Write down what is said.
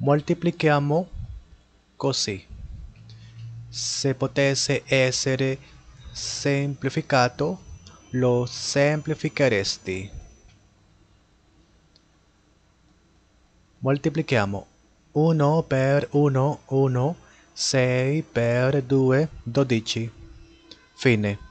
moltiplichiamo così. Se potesse essere semplificato, lo semplificheresti. Moltiplichiamo 1 per 1, 1, 6 per 2, 12. Fine.